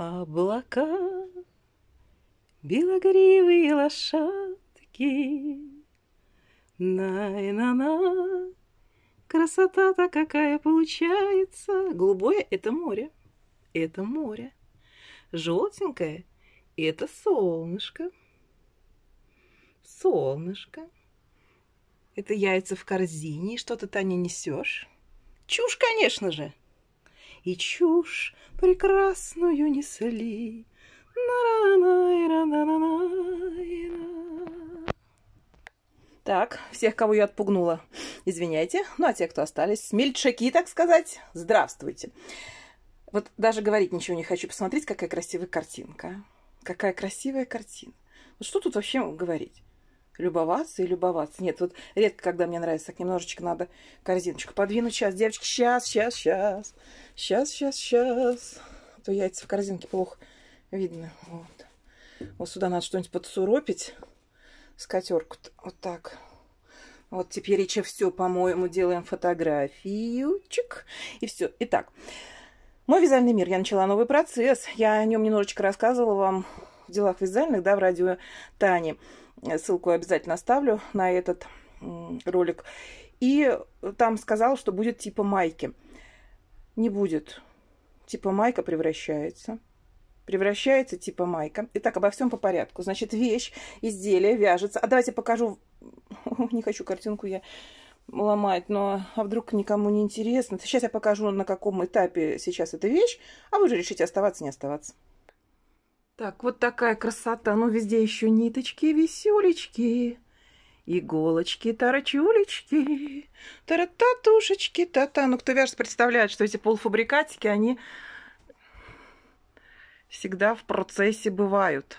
облака, белогривые лошадки. Най-на-на, красота-то какая получается. Голубое — это море, это море. Желтенькое — это солнышко, солнышко. Это яйца в корзине, что-то, Таня, несешь? Чушь, конечно же! и чушь прекрасную несли. Так, всех, кого я отпугнула, извиняйте. Ну, а те, кто остались, смельчаки, так сказать, здравствуйте. Вот даже говорить ничего не хочу. Посмотрите, какая красивая картинка. Какая красивая картина. Вот что тут вообще говорить? любоваться и любоваться. Нет, вот редко, когда мне нравится, так немножечко надо корзиночку подвинуть. Сейчас, девочки, сейчас, сейчас, сейчас. Сейчас, сейчас, сейчас. А то яйца в корзинке плохо видно. Вот, вот сюда надо что-нибудь подсуропить. скатерку вот так. Вот теперь еще все, по-моему, делаем фотографию. Чик. И все. Итак, мой вязальный мир. Я начала новый процесс. Я о нем немножечко рассказывала вам в делах вязальных, да, в радио Тани. Ссылку обязательно оставлю на этот ролик. И там сказал, что будет типа майки не будет. Типа майка превращается. Превращается типа майка. Итак, обо всем по порядку. Значит, вещь, изделие вяжется. А давайте покажу... не хочу картинку я ломать, но а вдруг никому не интересно. Сейчас я покажу, на каком этапе сейчас эта вещь, а вы же решите оставаться, не оставаться. Так, вот такая красота. Ну, везде еще ниточки, веселечки. Иголочки-тарачулечки, тара-татушечки-та-та. Ну, кто вяжет, представляет, что эти полуфабрикатики, они всегда в процессе бывают.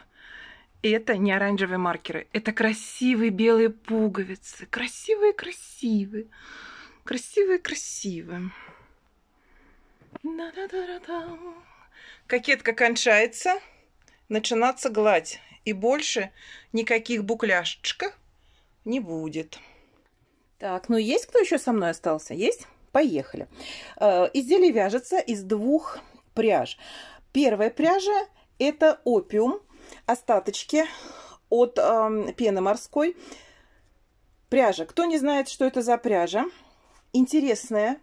И это не оранжевые маркеры, это красивые белые пуговицы. Красивые-красивые. Красивые-красивые. Кокетка кончается, начинаться гладь. И больше никаких букляшечков не будет. Так, ну есть кто еще со мной остался? Есть? Поехали. Э, изделие вяжется из двух пряж. Первая пряжа это опиум, остаточки от э, пены морской. Пряжа. Кто не знает, что это за пряжа? Интересная.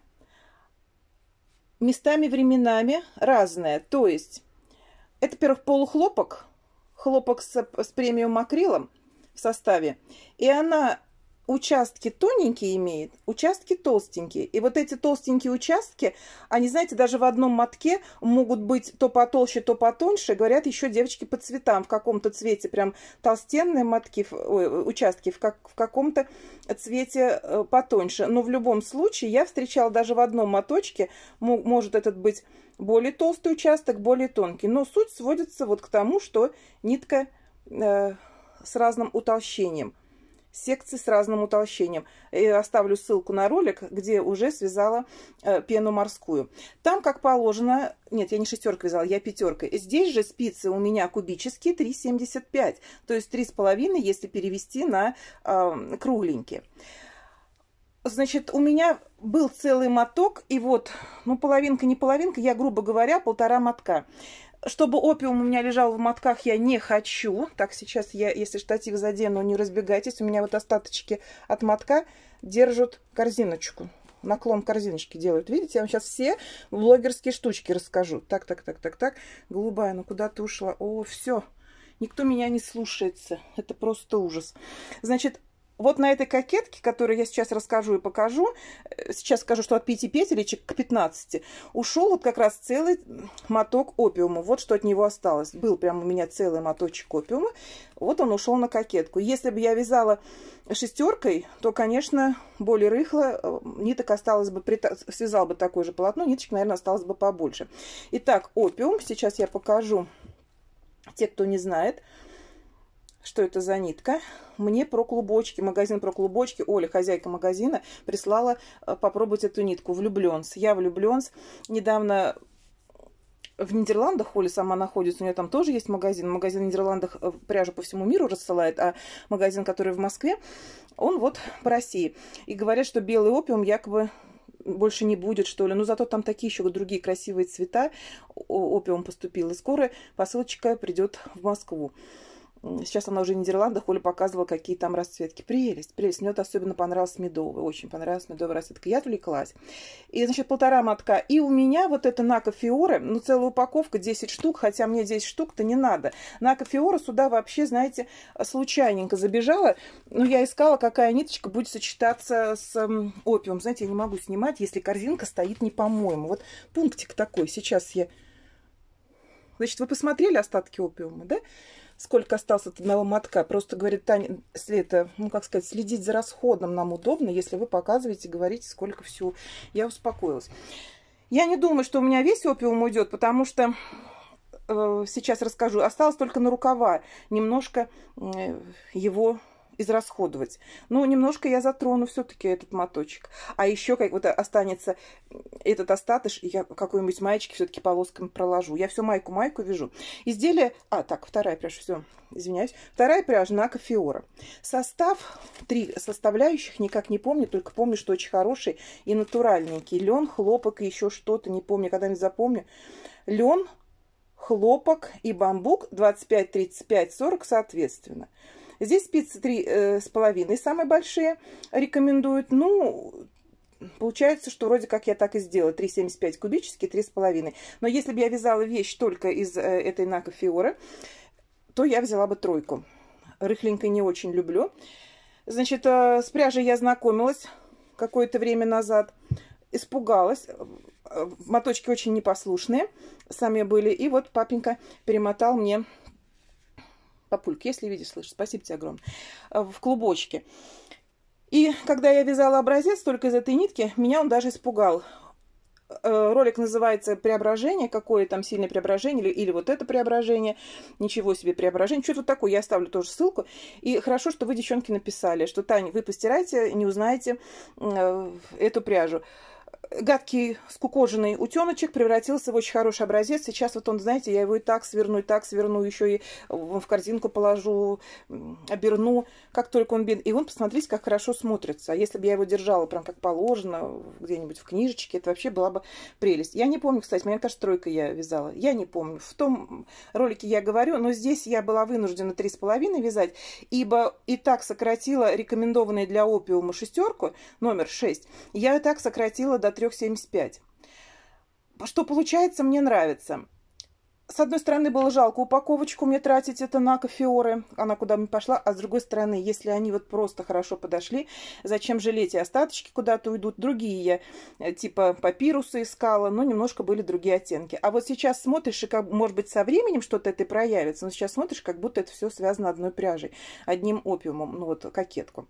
Местами, временами разная. То есть, это, во-первых, полухлопок, хлопок с, с премиум акрилом, в составе. И она участки тоненькие имеет, участки толстенькие. И вот эти толстенькие участки, они, знаете, даже в одном мотке могут быть то потолще, то потоньше. Говорят еще девочки по цветам, в каком-то цвете прям толстенные мотки, участки, в, как, в каком-то цвете э, потоньше. Но в любом случае я встречала даже в одном моточке, может этот быть более толстый участок, более тонкий. Но суть сводится вот к тому, что нитка... Э, с разным утолщением. Секции с разным утолщением. Я оставлю ссылку на ролик, где уже связала э, пену морскую. Там, как положено, нет, я не шестеркой вязала, я пятеркой. Здесь же спицы у меня кубические 3,75, то есть 3,5, если перевести на э, кругленькие. Значит, у меня был целый моток, и вот, ну, половинка, не половинка, я, грубо говоря, полтора мотка. Чтобы опиум у меня лежал в мотках, я не хочу. Так, сейчас я, если штатив задену, не разбегайтесь. У меня вот остаточки от мотка держат корзиночку. Наклон корзиночки делают. Видите, я вам сейчас все блогерские штучки расскажу. Так, так, так, так, так. Голубая, ну куда ты ушла? О, все. Никто меня не слушается. Это просто ужас. Значит, вот на этой кокетке, которую я сейчас расскажу и покажу, э, сейчас скажу, что от 5 петелечек к 15, ушел вот как раз целый моток опиума. Вот что от него осталось. Был прям у меня целый моточек опиума. Вот он ушел на кокетку. Если бы я вязала шестеркой, то, конечно, более рыхло э, ниток осталось бы, связал бы такое же полотно, ниточек, наверное, осталось бы побольше. Итак, опиум. Сейчас я покажу, те, кто не знает, что это за нитка. Мне про клубочки, магазин про клубочки, Оля, хозяйка магазина, прислала э, попробовать эту нитку. Влюбленс. Я влюбленс. Недавно в Нидерландах Оля сама находится, у нее там тоже есть магазин. Магазин в Нидерландах э, пряжу по всему миру рассылает, а магазин, который в Москве, он вот по России. И говорят, что белый опиум якобы больше не будет, что ли. Но ну, зато там такие еще другие красивые цвета. Опиум поступил, и скоро посылочка придет в Москву. Сейчас она уже в Нидерландах, Оля показывала, какие там расцветки. Прелесть, прелесть. Мне это особенно понравилась медовая, очень понравилась медовая расцветка. Я отвлеклась. И, значит, полтора мотка. И у меня вот это Нако Фиоре, ну, целая упаковка, 10 штук, хотя мне 10 штук-то не надо. Нако Фиоре сюда вообще, знаете, случайненько забежала. Но я искала, какая ниточка будет сочетаться с опиумом, Знаете, я не могу снимать, если корзинка стоит не по-моему. Вот пунктик такой. Сейчас я... Значит, вы посмотрели остатки опиума, да? Да сколько осталось от одного мотка. Просто говорит Таня, это, ну, как сказать, следить за расходом нам удобно, если вы показываете, говорите, сколько всего. Я успокоилась. Я не думаю, что у меня весь опиум уйдет, потому что э, сейчас расскажу. Осталось только на рукава немножко э, его израсходовать. Ну, немножко я затрону все-таки этот моточек. А еще как вот останется этот остаток, и я какой-нибудь маечки все-таки полосками проложу. Я всю майку-майку вяжу. Изделие... А, так, вторая пряжа, все, извиняюсь. Вторая пряжа на кофеора. Состав, три составляющих, никак не помню, только помню, что очень хороший и натуральненький. Лен, хлопок и еще что-то, не помню, когда-нибудь запомню. Лен, хлопок и бамбук 25, 35, 40 соответственно. Здесь спицы 3,5 э, самые большие рекомендуют. Ну, получается, что вроде как я так и сделала. 3,75 кубически, 3,5. Но если бы я вязала вещь только из э, этой Нака Фиора, то я взяла бы тройку. Рыхленькой не очень люблю. Значит, э, с пряжей я знакомилась какое-то время назад. Испугалась. Моточки очень непослушные сами были. И вот папенька перемотал мне Папулька, если видишь, слышишь, спасибо тебе огромное, э, в клубочке. И когда я вязала образец только из этой нитки, меня он даже испугал. Э, ролик называется «Преображение», какое там сильное преображение, или, или вот это преображение, ничего себе преображение, что-то такое, я оставлю тоже ссылку. И хорошо, что вы, девчонки, написали, что, Таня, вы постирайте, не узнаете э, эту пряжу гадкий скукоженный утеночек превратился в очень хороший образец. Сейчас вот он, знаете, я его и так сверну, и так сверну, еще и в корзинку положу, оберну, как только он бедный. И он, посмотрите, как хорошо смотрится. А если бы я его держала прям как положено, где-нибудь в книжечке, это вообще была бы прелесть. Я не помню, кстати, мне кажется, тройка я вязала. Я не помню. В том ролике я говорю, но здесь я была вынуждена 3,5 вязать, ибо и так сократила рекомендованный для опиума шестерку, номер 6, я и так сократила до до 3,75. Что получается, мне нравится. С одной стороны, было жалко упаковочку мне тратить это на кофеоры, она куда бы пошла, а с другой стороны, если они вот просто хорошо подошли, зачем жалеть, и остаточки куда-то уйдут. Другие я, э, типа папирусы искала, но немножко были другие оттенки. А вот сейчас смотришь, и как, может быть, со временем что-то это проявится, но сейчас смотришь, как будто это все связано одной пряжей, одним опиумом, ну вот кокетку.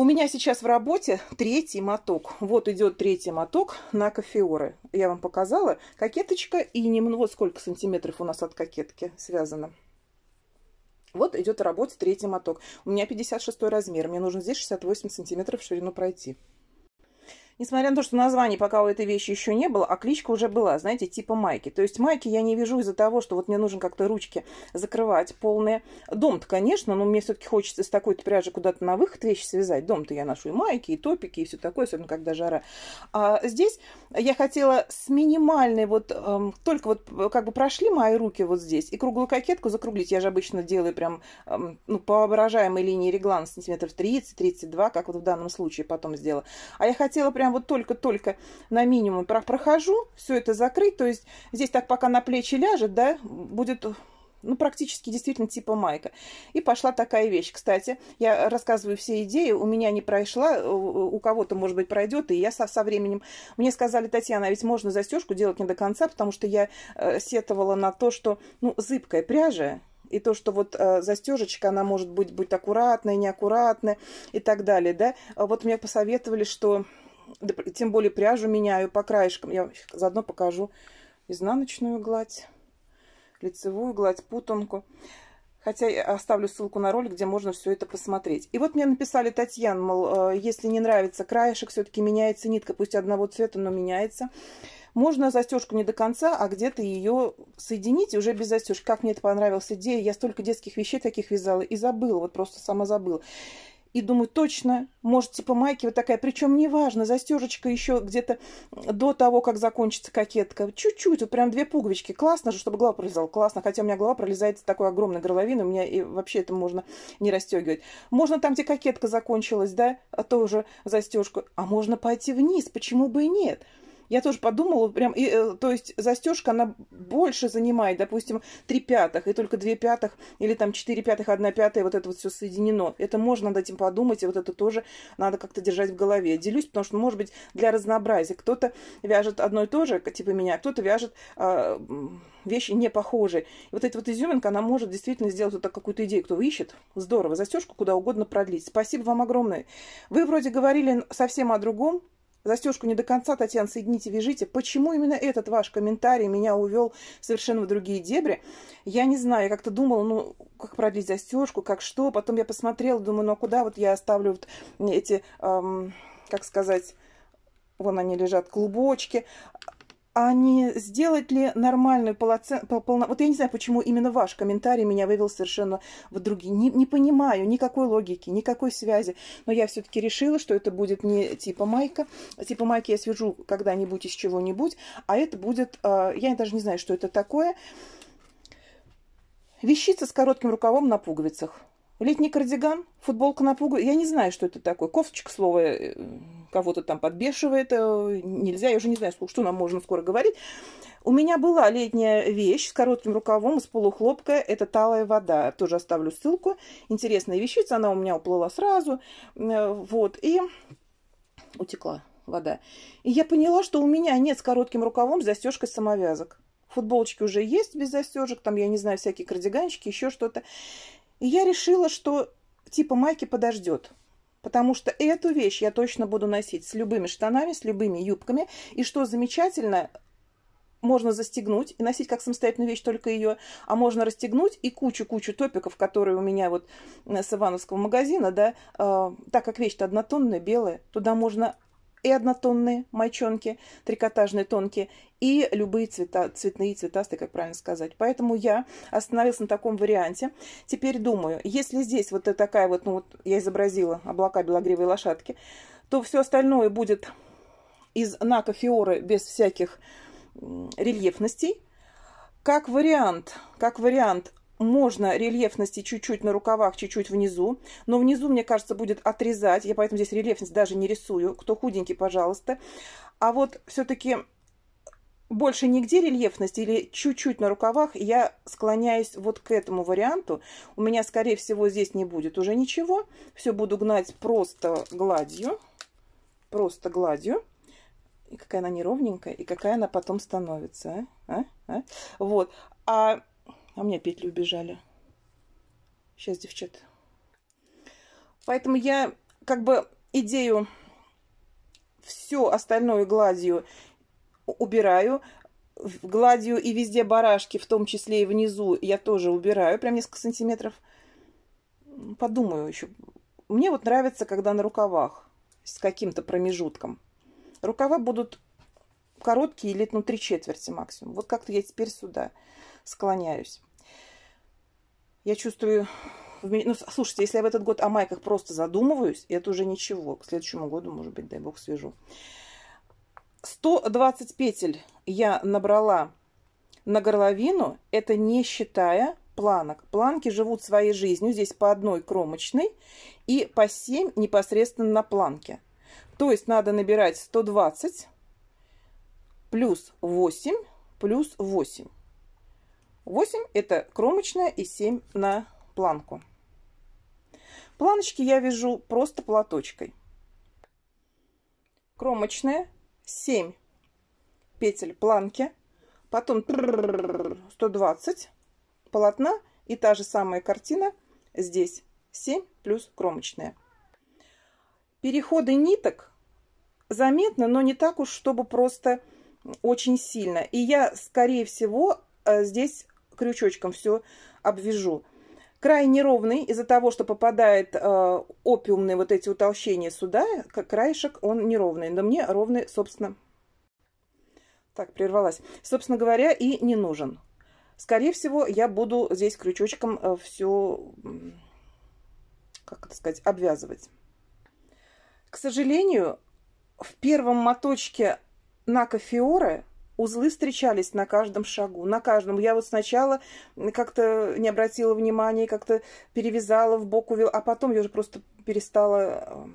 У меня сейчас в работе третий моток. Вот идет третий моток на кофеоры. Я вам показала. Кокеточка и немного... Вот сколько сантиметров у нас от кокетки связано. Вот идет работа третий моток. У меня 56 размер. Мне нужно здесь 68 сантиметров ширину пройти несмотря на то, что названия пока у этой вещи еще не было, а кличка уже была, знаете, типа майки. То есть майки я не вижу из-за того, что вот мне нужно как-то ручки закрывать полные. Дом-то, конечно, но мне все-таки хочется с такой-то пряжи куда-то на выход вещи связать. Дом-то я ношу и майки, и топики, и все такое, особенно когда жара. А здесь я хотела с минимальной, вот эм, только вот э, как бы прошли мои руки вот здесь, и круглую кокетку закруглить. Я же обычно делаю прям эм, ну, по воображаемой линии реглана сантиметров 30-32, как вот в данном случае потом сделала. А я хотела прям прям вот только-только на минимум прохожу, все это закрыть, то есть здесь так пока на плечи ляжет, да, будет ну, практически действительно типа майка. И пошла такая вещь. Кстати, я рассказываю все идеи, у меня не прошла, у кого-то, может быть, пройдет, и я со, со временем... Мне сказали, Татьяна, а ведь можно застежку делать не до конца, потому что я э, сетовала на то, что, ну, зыбкая пряжа, и то, что вот э, застежечка, она может быть, быть аккуратная, неаккуратная и так далее, да. А вот мне посоветовали, что тем более пряжу меняю по краешкам. Я заодно покажу изнаночную гладь, лицевую гладь, путанку. Хотя я оставлю ссылку на ролик, где можно все это посмотреть. И вот мне написали Татьяна, мол, э, если не нравится краешек, все-таки меняется нитка, пусть одного цвета, но меняется. Можно застежку не до конца, а где-то ее соединить уже без застежки. Как мне это понравилась идея. Я столько детских вещей таких вязала и забыла, вот просто сама забыла и думаю, точно, может, типа майки вот такая, причем неважно, застежечка еще где-то до того, как закончится кокетка, чуть-чуть, вот прям две пуговички, классно же, чтобы голова пролезала, классно, хотя у меня голова пролезает с такой огромной горловины, у меня и вообще это можно не расстегивать. Можно там, где кокетка закончилась, да, тоже застежку, а можно пойти вниз, почему бы и нет? Я тоже подумала, прям, и, э, то есть застежка, она больше занимает, допустим, три пятых, и только две пятых, или там четыре пятых, одна пятая, вот это вот все соединено. Это можно над этим подумать, и вот это тоже надо как-то держать в голове. Делюсь, потому что, может быть, для разнообразия. Кто-то вяжет одно и то же, типа меня, а кто-то вяжет э, вещи не похожие. И вот эта вот изюминка, она может действительно сделать вот какую-то идею, кто ищет. Здорово, застежку куда угодно продлить. Спасибо вам огромное. Вы вроде говорили совсем о другом, Застежку не до конца, Татьяна, соедините, вяжите. Почему именно этот ваш комментарий меня увел совершенно в другие дебри? Я не знаю, я как-то думала, ну, как продлить застежку, как что. Потом я посмотрела, думаю, ну, а куда вот я оставлю вот эти, эм, как сказать, вон они лежат, клубочки а не сделать ли нормальную полноценную... Полно... Вот я не знаю, почему именно ваш комментарий меня вывел совершенно в другие. Не, не понимаю никакой логики, никакой связи. Но я все-таки решила, что это будет не типа майка. Типа майки я свяжу когда-нибудь из чего-нибудь. А это будет... А, я даже не знаю, что это такое. Вещица с коротким рукавом на пуговицах. Летний кардиган, футболка на пуговицу. Я не знаю, что это такое. Кофточка, слово, э, кого-то там подбешивает. Э, нельзя, я уже не знаю, что нам можно скоро говорить. У меня была летняя вещь с коротким рукавом, с полухлопка. Это талая вода. Тоже оставлю ссылку. Интересная вещица. Она у меня уплыла сразу. Э, вот. И утекла вода. И я поняла, что у меня нет с коротким рукавом застежкой самовязок. Футболочки уже есть без застежек, там, я не знаю, всякие кардиганчики, еще что-то. И я решила, что типа майки подождет. Потому что эту вещь я точно буду носить с любыми штанами, с любыми юбками. И что замечательно, можно застегнуть и носить как самостоятельную вещь только ее, а можно расстегнуть и кучу-кучу топиков, которые у меня вот э, с Ивановского магазина, да, э, так как вещь-то однотонная, белая, туда можно и однотонные мочонки, трикотажные тонкие, и любые цвета, цветные, цветастые, как правильно сказать. Поэтому я остановилась на таком варианте. Теперь думаю, если здесь вот такая вот, ну вот я изобразила облака белогривой лошадки, то все остальное будет из нака фиоры без всяких рельефностей. Как вариант, как вариант можно рельефности чуть-чуть на рукавах, чуть-чуть внизу. Но внизу, мне кажется, будет отрезать. Я поэтому здесь рельефность даже не рисую. Кто худенький, пожалуйста. А вот все-таки больше нигде рельефность или чуть-чуть на рукавах, я склоняюсь вот к этому варианту. У меня, скорее всего, здесь не будет уже ничего. Все буду гнать просто гладью. Просто гладью. И какая она неровненькая, и какая она потом становится. А? А? А? Вот. А а у меня петли убежали. Сейчас, девчат. Поэтому я как бы идею все остальное гладью убираю. Гладью и везде барашки, в том числе и внизу, я тоже убираю. Прям несколько сантиметров. Подумаю еще. Мне вот нравится, когда на рукавах с каким-то промежутком. Рукава будут короткие или ну три четверти максимум. Вот как-то я теперь сюда склоняюсь. Я чувствую... Ну, слушайте, если я в этот год о майках просто задумываюсь, это уже ничего. К следующему году, может быть, дай бог, свяжу. 120 петель я набрала на горловину, это не считая планок. Планки живут своей жизнью. Здесь по одной кромочной и по 7 непосредственно на планке. То есть надо набирать 120 плюс 8 плюс 8. 8 это кромочная и 7 на планку. Планочки я вяжу просто платочкой. Кромочная, 7 петель планки, потом 120 полотна и та же самая картина здесь 7 плюс кромочная. Переходы ниток заметно, но не так уж, чтобы просто очень сильно. И я, скорее всего, здесь крючочком все обвяжу. Край неровный из-за того, что попадает э, опиумные вот эти утолщения сюда, как краешек он неровный, но мне ровный, собственно, так, прервалась, собственно говоря, и не нужен. Скорее всего, я буду здесь крючочком э, все, как это сказать, обвязывать. К сожалению, в первом моточке на кофеоры Узлы встречались на каждом шагу, на каждом. Я вот сначала как-то не обратила внимания, как-то перевязала, в бок увела, а потом я уже просто перестала... Э,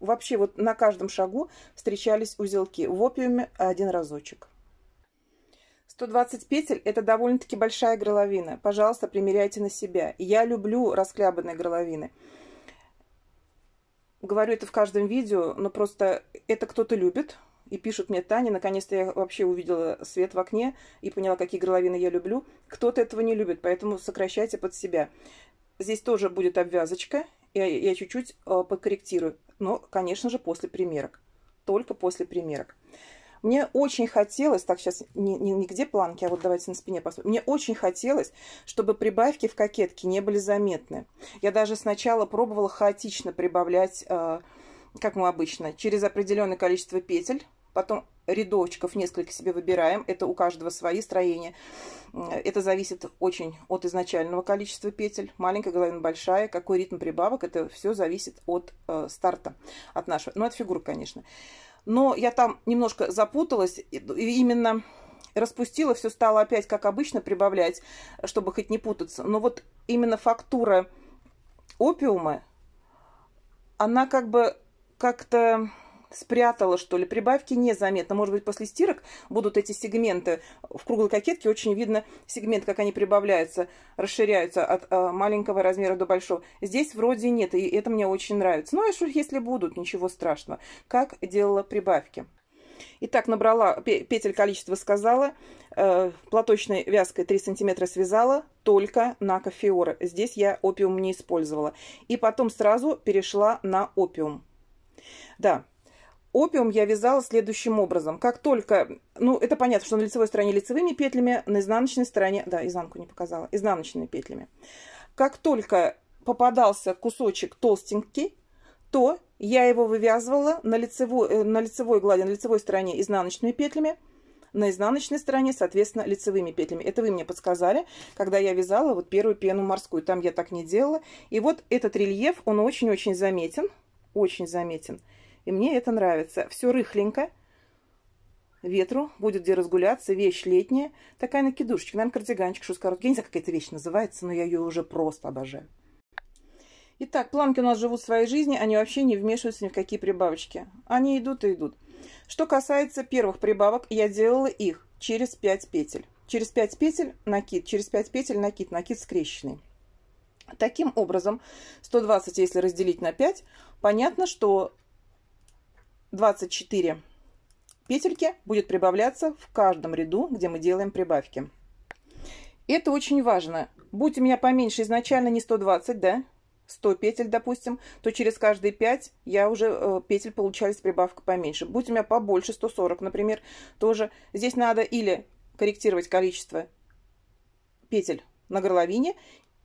вообще вот на каждом шагу встречались узелки. В опиуме один разочек. 120 петель – это довольно-таки большая горловина. Пожалуйста, примеряйте на себя. Я люблю расхлябанные горловины. Говорю это в каждом видео, но просто это кто-то любит, и пишут мне, Таня, наконец-то я вообще увидела свет в окне и поняла, какие горловины я люблю. Кто-то этого не любит, поэтому сокращайте под себя. Здесь тоже будет обвязочка, я, я чуть-чуть э, покорректирую, но, конечно же, после примерок. Только после примерок. Мне очень хотелось, так сейчас не, не, не где планки, а вот давайте на спине посмотрим. Мне очень хотелось, чтобы прибавки в кокетке не были заметны. Я даже сначала пробовала хаотично прибавлять, э, как мы обычно, через определенное количество петель потом рядочков несколько себе выбираем. Это у каждого свои строения. Это зависит очень от изначального количества петель. Маленькая горловина, большая. Какой ритм прибавок. Это все зависит от э, старта. От нашего. Ну, от фигуры конечно. Но я там немножко запуталась. И именно распустила, все стало опять, как обычно, прибавлять, чтобы хоть не путаться. Но вот именно фактура опиума, она как бы как-то спрятала, что ли. Прибавки незаметно. Может быть, после стирок будут эти сегменты. В круглой кокетке очень видно сегмент, как они прибавляются, расширяются от э, маленького размера до большого. Здесь вроде нет, и это мне очень нравится. Ну, а что, если будут, ничего страшного. Как делала прибавки. Итак, набрала петель количество, сказала, э, платочной вязкой 3 сантиметра связала, только на кофеора. Здесь я опиум не использовала. И потом сразу перешла на опиум. Да, опиум я вязала следующим образом. Как только, ну, это понятно, что на лицевой стороне лицевыми петлями, на изнаночной стороне, да, изнанку не показала, изнаночными петлями. Как только попадался кусочек толстенький, то я его вывязывала на лицевой, э, на лицевой глади, на лицевой стороне изнаночными петлями, на изнаночной стороне, соответственно, лицевыми петлями. Это вы мне подсказали, когда я вязала вот первую пену морскую. Там я так не делала. И вот этот рельеф, он очень-очень заметен. Очень заметен. И мне это нравится. Все рыхленько. Ветру будет где разгуляться. Вещь летняя. Такая накидушечка. Наверное, кардиганчик, шускорот. Я не знаю, как эта вещь называется, но я ее уже просто обожаю. Итак, планки у нас живут своей жизнью, они вообще не вмешиваются ни в какие прибавочки. Они идут и идут. Что касается первых прибавок, я делала их через 5 петель. Через 5 петель накид, через 5 петель накид, накид скрещенный. Таким образом, 120, если разделить на 5, понятно, что 24 петельки будет прибавляться в каждом ряду, где мы делаем прибавки. Это очень важно. Будь у меня поменьше изначально не 120, да, 100 петель, допустим, то через каждые 5 я уже э, петель получались прибавка поменьше. Будь у меня побольше, 140, например, тоже. Здесь надо или корректировать количество петель на горловине,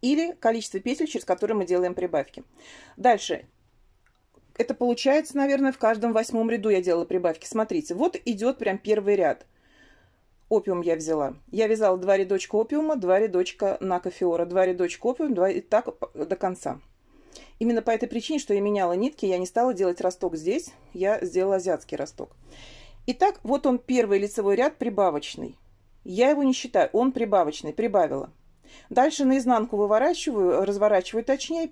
или количество петель, через которые мы делаем прибавки. Дальше это получается, наверное, в каждом восьмом ряду я делала прибавки. Смотрите, вот идет прям первый ряд. Опиум я взяла. Я вязала два рядочка опиума, два рядочка на кофеора, два рядочка опиума, два и так до конца. Именно по этой причине, что я меняла нитки, я не стала делать росток здесь, я сделала азиатский росток. Итак, вот он первый лицевой ряд прибавочный. Я его не считаю, он прибавочный, прибавила. Дальше на изнанку выворачиваю, разворачиваю точнее,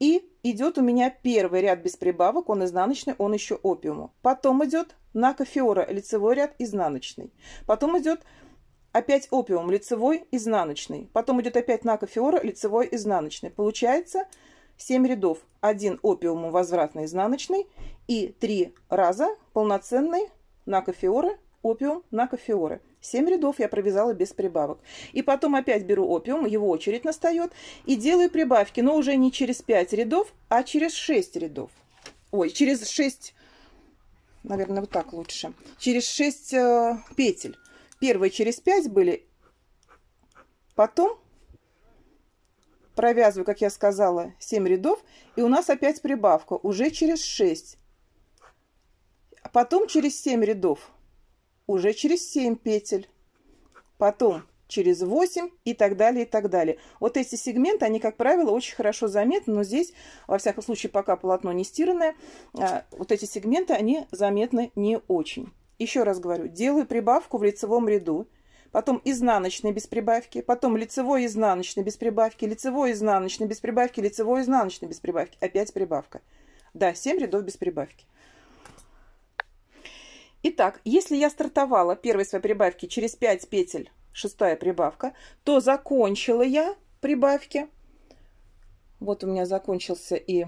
и идет у меня первый ряд без прибавок, он изнаночный, он еще опиуму. Потом идет на кофеора лицевой ряд изнаночный. Потом идет опять опиум лицевой изнаночный. Потом идет опять на кофеора лицевой изнаночный. Получается 7 рядов. один опиуму возвратный изнаночный и три раза полноценный на кофеора опиум на кофеоры. Семь рядов я провязала без прибавок. И потом опять беру опиум, его очередь настает, и делаю прибавки, но уже не через 5 рядов, а через 6 рядов. Ой, через 6, наверное, вот так лучше. Через 6 э, петель. Первые через 5 были. Потом провязываю, как я сказала, 7 рядов, и у нас опять прибавка, уже через 6. А потом через 7 рядов уже через 7 петель, потом через 8 и так далее, и так далее. Вот эти сегменты, они, как правило, очень хорошо заметны, но здесь, во всяком случае, пока полотно не стиранное, а, вот эти сегменты, они заметны не очень. Еще раз говорю, делаю прибавку в лицевом ряду, потом изнаночные без прибавки, потом лицевой, изнаночный без прибавки, лицевой, изнаночный без прибавки, лицевой, изнаночный без прибавки, опять прибавка. Да, 7 рядов без прибавки. Итак, если я стартовала первой своей прибавки через 5 петель, шестая прибавка, то закончила я прибавки. Вот у меня закончился и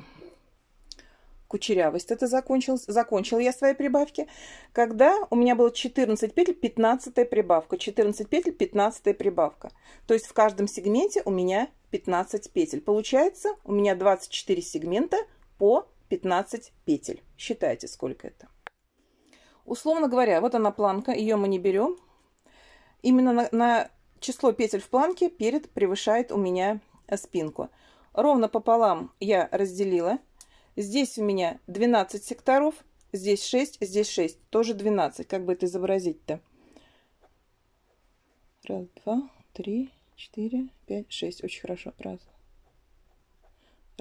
кучерявость. Это закончилось. Закончила я свои прибавки. Когда у меня было 14 петель, 15 прибавка. 14 петель, 15 прибавка. То есть в каждом сегменте у меня 15 петель. Получается у меня 24 сегмента по 15 петель. Считайте, сколько это. Условно говоря, вот она планка, ее мы не берем. Именно на, на число петель в планке перед превышает у меня э, спинку. Ровно пополам я разделила. Здесь у меня 12 секторов, здесь 6, здесь 6, тоже 12. Как бы это изобразить-то? Раз, два, три, четыре, пять, шесть. Очень хорошо. Раз,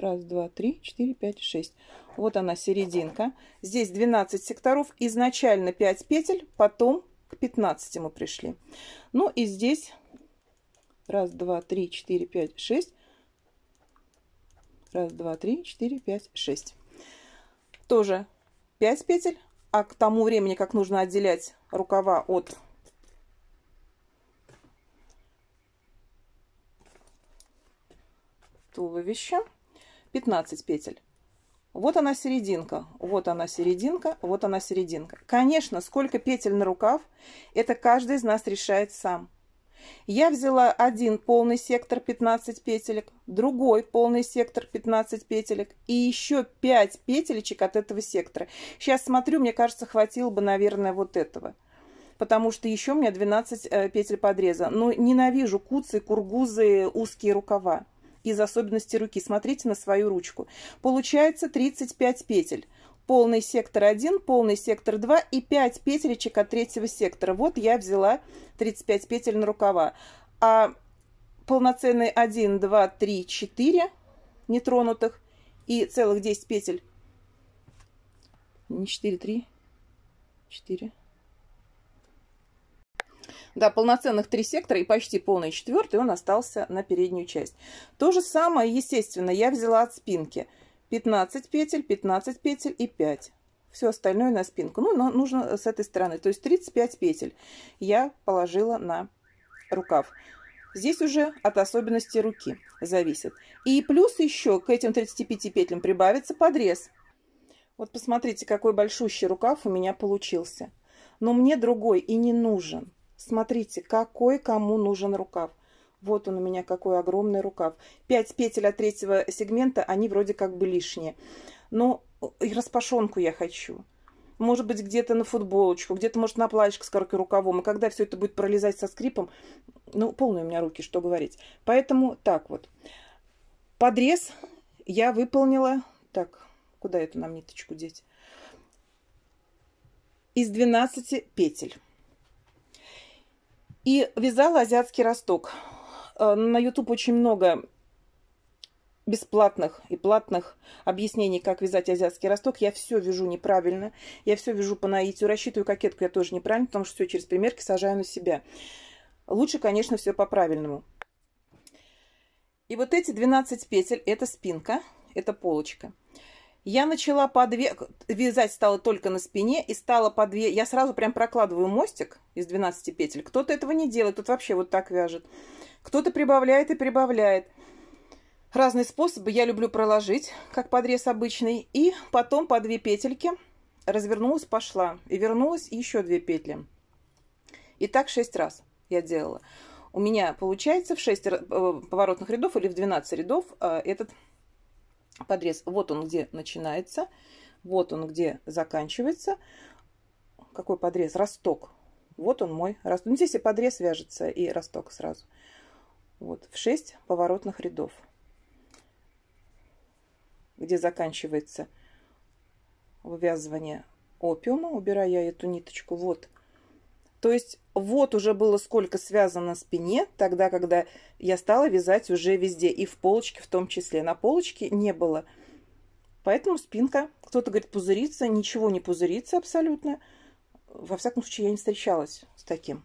Раз, два, три, четыре, пять, шесть. Вот она серединка. Здесь 12 секторов. Изначально 5 петель, потом к 15 мы пришли. Ну и здесь раз, два, три, четыре, пять, шесть. Раз, два, три, четыре, пять, шесть. Тоже 5 петель. А к тому времени, как нужно отделять рукава от туловища, 15 петель. Вот она серединка, вот она серединка, вот она серединка. Конечно, сколько петель на рукав, это каждый из нас решает сам. Я взяла один полный сектор 15 петелек, другой полный сектор 15 петелек и еще 5 петелечек от этого сектора. Сейчас смотрю, мне кажется, хватило бы, наверное, вот этого. Потому что еще у меня 12 э, петель подреза. Но ну, ненавижу куцы, кургузы, узкие рукава из особенностей руки. Смотрите на свою ручку. Получается 35 петель. Полный сектор 1, полный сектор 2 и 5 петелечек от третьего сектора. Вот я взяла 35 петель на рукава. А полноценный 1, 2, 3, 4 нетронутых и целых 10 петель. Не 4, 3, 4, да, полноценных три сектора и почти полный четвертый он остался на переднюю часть. То же самое, естественно, я взяла от спинки. 15 петель, 15 петель и 5. Все остальное на спинку. Ну, но нужно с этой стороны. То есть 35 петель я положила на рукав. Здесь уже от особенности руки зависит. И плюс еще к этим 35 петлям прибавится подрез. Вот посмотрите, какой большущий рукав у меня получился. Но мне другой и не нужен. Смотрите, какой кому нужен рукав. Вот он у меня какой огромный рукав. 5 петель от третьего сегмента, они вроде как бы лишние. Но э, и распашонку я хочу. Может быть, где-то на футболочку, где-то, может, на плащик с коротким рукавом. И когда все это будет пролезать со скрипом, ну, полные у меня руки, что говорить. Поэтому так вот. Подрез я выполнила... Так, куда эту нам ниточку деть? Из 12 петель. И вязала азиатский росток. Э, на YouTube очень много бесплатных и платных объяснений, как вязать азиатский росток. Я все вяжу неправильно. Я все вяжу по наитию. Рассчитываю кокетку я тоже неправильно, потому что все через примерки сажаю на себя. Лучше, конечно, все по-правильному. И вот эти 12 петель, это спинка, это полочка. Я начала по две... Вязать стала только на спине и стала по две... Я сразу прям прокладываю мостик из 12 петель. Кто-то этого не делает, тут вообще вот так вяжет. Кто-то прибавляет и прибавляет. Разные способы. Я люблю проложить, как подрез обычный. И потом по две петельки развернулась, пошла. И вернулась и еще две петли. И так 6 раз я делала. У меня получается в 6 э, поворотных рядов или в 12 рядов э, этот подрез. Вот он где начинается, вот он где заканчивается. Какой подрез? Росток. Вот он мой росток. Ну, здесь и подрез вяжется, и росток сразу. Вот, в 6 поворотных рядов. Где заканчивается вывязывание опиума, убираю я эту ниточку. Вот то есть вот уже было сколько связано спине, тогда, когда я стала вязать уже везде, и в полочке в том числе. На полочке не было. Поэтому спинка, кто-то говорит, пузырится, ничего не пузырится абсолютно. Во всяком случае, я не встречалась с таким.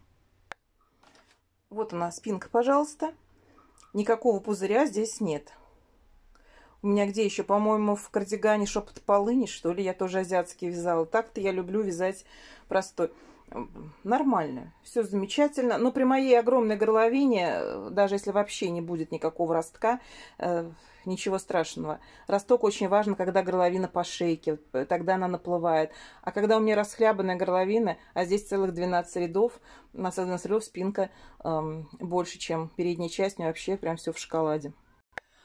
Вот она, спинка, пожалуйста. Никакого пузыря здесь нет. У меня где еще, по-моему, в кардигане шепот полыни, что ли, я тоже азиатский вязала. Так-то я люблю вязать простой нормально, все замечательно. Но при моей огромной горловине, даже если вообще не будет никакого ростка, э, ничего страшного. Росток очень важен, когда горловина по шейке, тогда она наплывает. А когда у меня расхлябанная горловина, а здесь целых 12 рядов, на 11 рядов спинка эм, больше, чем передняя часть, у меня вообще прям все в шоколаде.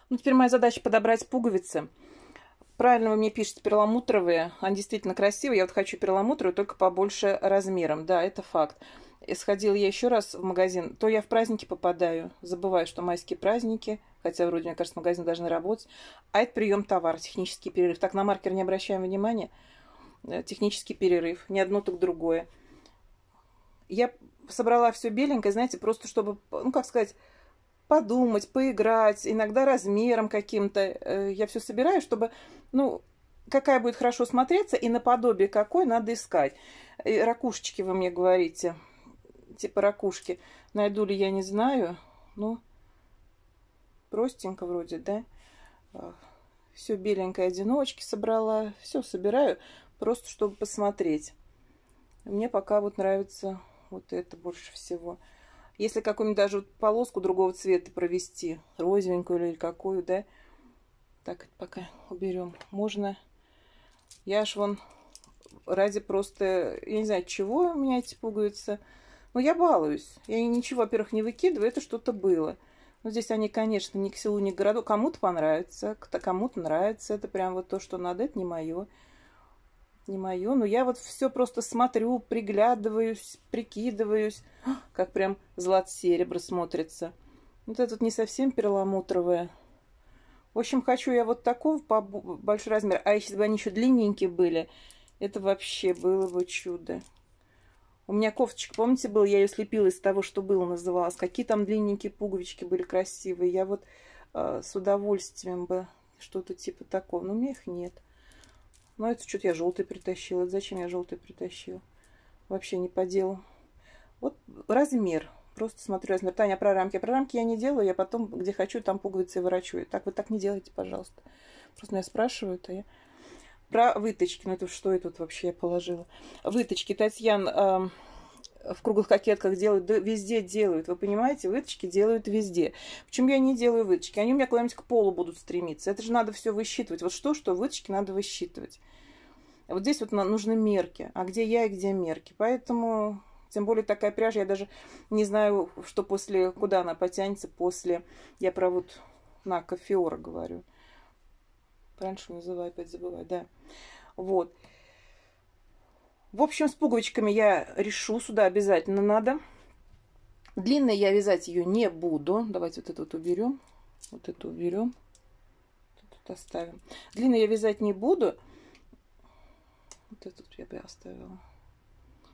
Ну, теперь моя задача подобрать пуговицы правильно вы мне пишете перламутровые. Они действительно красивые. Я вот хочу перламутровые, только побольше размером. Да, это факт. сходила я еще раз в магазин, то я в праздники попадаю. Забываю, что майские праздники, хотя вроде, мне кажется, магазины должны работать. А это прием товара, технический перерыв. Так, на маркер не обращаем внимания. Э, технический перерыв. Не одно, так другое. Я собрала все беленькое, знаете, просто чтобы, ну, как сказать, подумать, поиграть, иногда размером каким-то. Э, я все собираю, чтобы, ну, какая будет хорошо смотреться и наподобие какой надо искать. Э, ракушечки вы мне говорите, типа ракушки. Найду ли я, не знаю. Ну, простенько вроде, да? Э, все беленькое одиночки собрала. Все собираю, просто чтобы посмотреть. Мне пока вот нравится вот это больше всего. Если какую-нибудь даже полоску другого цвета провести, розовенькую или какую, да, так, пока уберем, можно. Я аж вон ради просто, я не знаю, чего у меня эти пуговицы, но я балуюсь. Я ничего, во-первых, не выкидываю, это что-то было. Но здесь они, конечно, ни к селу, ни к городу. Кому-то понравится, кому-то нравится. Это прям вот то, что надо, это не мое не мое. Но я вот все просто смотрю, приглядываюсь, прикидываюсь, а, как прям злат-серебро смотрится. Вот это вот не совсем перламутровое. В общем, хочу я вот такого по большой размер. А если бы они еще длинненькие были, это вообще было бы чудо. У меня кофточка, помните, был, я ее слепила из того, что было, называлась. Какие там длинненькие пуговички были красивые. Я вот э, с удовольствием бы что-то типа такого. Но у меня их нет. Но ну, это что-то я желтый притащила. Это зачем я желтый притащила? Вообще не по делу. Вот размер. Просто смотрю размер. Таня, про рамки. Про рамки я не делаю. Я потом, где хочу, там пуговицы ворачиваю. Так, вы так не делайте, пожалуйста. Просто меня спрашивают, а я... Про выточки. Ну, это что я тут вообще я положила? Выточки. Татьяна... Э в круглых кокетках делают, да везде делают. Вы понимаете, выточки делают везде. Почему я не делаю выточки? Они у меня куда-нибудь к полу будут стремиться. Это же надо все высчитывать. Вот что, что выточки надо высчитывать. Вот здесь вот нужны мерки. А где я и где мерки? Поэтому, тем более такая пряжа, я даже не знаю, что после, куда она потянется после, я про вот на кофеора говорю. Раньше называю, опять забываю, да. Вот. В общем, с пуговичками я решу, сюда обязательно надо. Длинной я вязать ее не буду. Давайте вот эту вот уберем. Вот эту уберем. Тут оставим. Длинной я вязать не буду. Вот эту я бы оставила.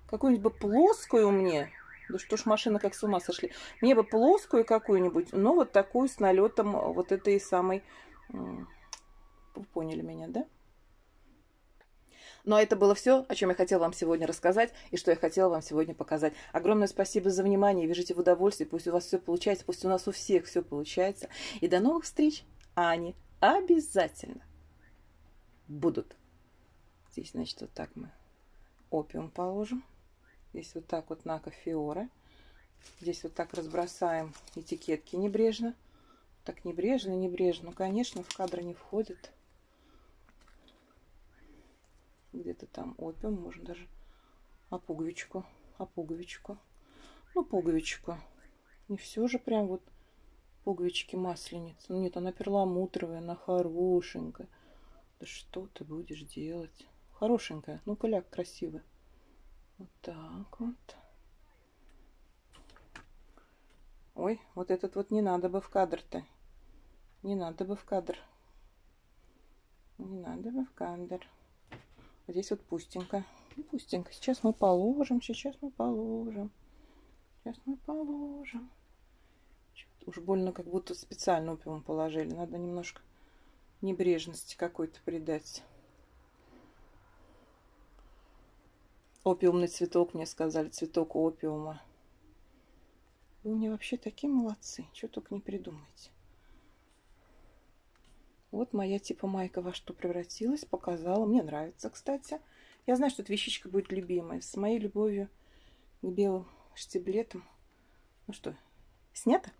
Какую-нибудь бы плоскую мне. Да что ж, машина как с ума сошли. Мне бы плоскую какую-нибудь, но вот такую с налетом вот этой самой... Вы поняли меня, да? Но это было все, о чем я хотела вам сегодня рассказать и что я хотела вам сегодня показать. Огромное спасибо за внимание. Вяжите в удовольствие. Пусть у вас все получается. Пусть у нас у всех все получается. И до новых встреч. А они обязательно будут. Здесь, значит, вот так мы опиум положим. Здесь вот так вот на кофеоры. Здесь вот так разбросаем этикетки небрежно. Так небрежно, небрежно. Ну, конечно, в кадр не входит где-то там опиум, можно даже а пуговичку, а пуговичку, ну пуговичку. Не все же прям вот пуговички масленицы. Ну, нет, она перламутровая, она хорошенькая. Да что ты будешь делать? Хорошенькая, ну коляк красивый. Вот так вот. Ой, вот этот вот не надо бы в кадр-то. Не надо бы в кадр. Не надо бы в кадр. Здесь вот пустенько. Ну, пустенько. Сейчас мы положим, сейчас мы положим. Сейчас мы положим. Уж больно как будто специально опиум положили. Надо немножко небрежности какой-то придать. Опиумный цветок, мне сказали, цветок опиума. Вы мне вообще такие молодцы, Чего только не придумайте. Вот моя типа майка во что превратилась, показала. Мне нравится, кстати. Я знаю, что эта вещичка будет любимая. С моей любовью к белым штиблетам. Ну что, снято?